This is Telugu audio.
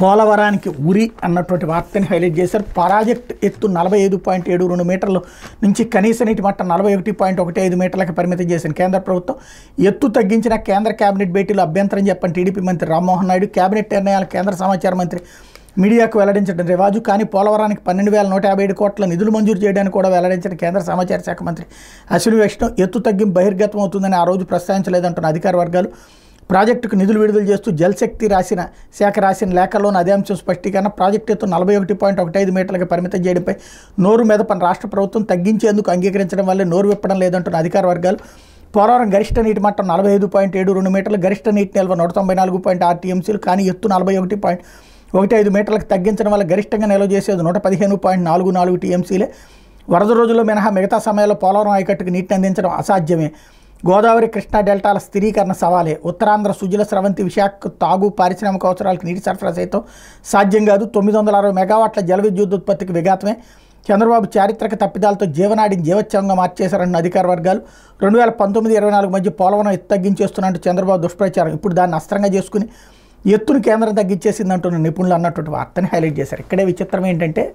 పోలవరానికి ఉరి అన్నటువంటి వార్తని హైలైట్ చేశారు ప్రాజెక్ట్ ఎత్తు నలభై ఐదు పాయింట్ ఏడు రెండు మీటర్లు నుంచి కనీస నీటి మట్టం నలభై ఒకటి పాయింట్ ఒకటి ఐదు మీటర్లకు పరిమితం చేసిన కేంద్ర ప్రభుత్వం ఎత్తు తగ్గించిన కేంద్ర కేబినెట్ భేటీలో అభ్యంతరం చెప్పని టీడీపీ మంత్రి రామ్మోహన్ నాయుడు కేబినెట్ నిర్ణయాలు కేంద్ర సమాచార మంత్రి మీడియాకు వెల్లడించడం రివాజు కానీ పోలవరానికి పన్నెండు వేల నూట యాభై ఏడు కోట్ల నిధులు మంజూరు చేయడానికి కూడా వెల్లడించిన కేంద్ర సమాచార శాఖ మంత్రి అశ్విని వైష్ణవ్ ఎత్తు తగ్గింపు బహిర్గతం అవుతుందని ఆ రోజు ప్రస్తావించలేదంటున్న అధికార వర్గాలు ప్రాజెక్టుకు నిధులు విడుదల చేస్తూ జలశక్తి రాసిన శాఖ రాసిన లేఖలోని అదే అంశం స్పష్టీకరణ ప్రాజెక్టు ఎత్తు నలభై ఒకటి పాయింట్ ఒకటి ఐదు మీటర్లకు పరిమితం చేయడంపై నోరు మీద పని రాష్ట్ర ప్రభుత్వం తగ్గించేందుకు అంగీకరించడం వల్లే నోరు విప్పడం లేదంటున్న అధికార వర్గాలు పోలవరం గరిష్ట నీటి మట్టం నలభై ఐదు పాయింట్ ఏడు రెండు మీటర్లు గరిష్ట నీటి నిల్వ నూట తొంభై నాలుగు పాయింట్ ఆరు టీఎంసీలు కానీ ఎత్తు నలభై ఒకటి పాయింట్ ఒకటి ఐదు మీటర్లకు తగ్గించడం వల్ల గరిష్టంగా నిల్వ చేసేది నూట పదిహేను పాయింట్ నాలుగు నాలుగు టీఎంసీలే వరద రోజుల్లో మినహా మిగతా సమయాల్లో పోలవరం ఆయకట్టుకు నీటిని అందించడం అసాధ్యమే గోదావరి కృష్ణా డెల్టాల స్థిరీకరణ సవాలే ఉత్తరాంధ్ర సుజల స్రవంతి విశాఖ తాగు పారిశ్రామిక అవసరాలకు నీటి సరఫరా సైతం సాధ్యం కాదు తొమ్మిది వందల అరవై మెగావాట్ల జల విద్యుత్ ఉత్పత్తికి విఘాతమే చంద్రబాబు చారిత్రక తప్పిదాలతో జీవనాడిని జీవోత్సవంగా మార్చేశారన్న అధికార వర్గాలు రెండు వేల పంతొమ్మిది ఇరవై నాలుగు మధ్య పోలవరం ఎత్తు తగ్గించేస్తున్నట్టు చంద్రబాబు దుష్ప్రచారం ఇప్పుడు దాన్ని అస్త్రంగా చేసుకుని ఎత్తును కేంద్రం తగ్గించేసిందంటున్న నిపుణులు అన్నటువంటి వార్తని హైలైట్ చేశారు ఇక్కడే విచిత్రం ఏంటంటే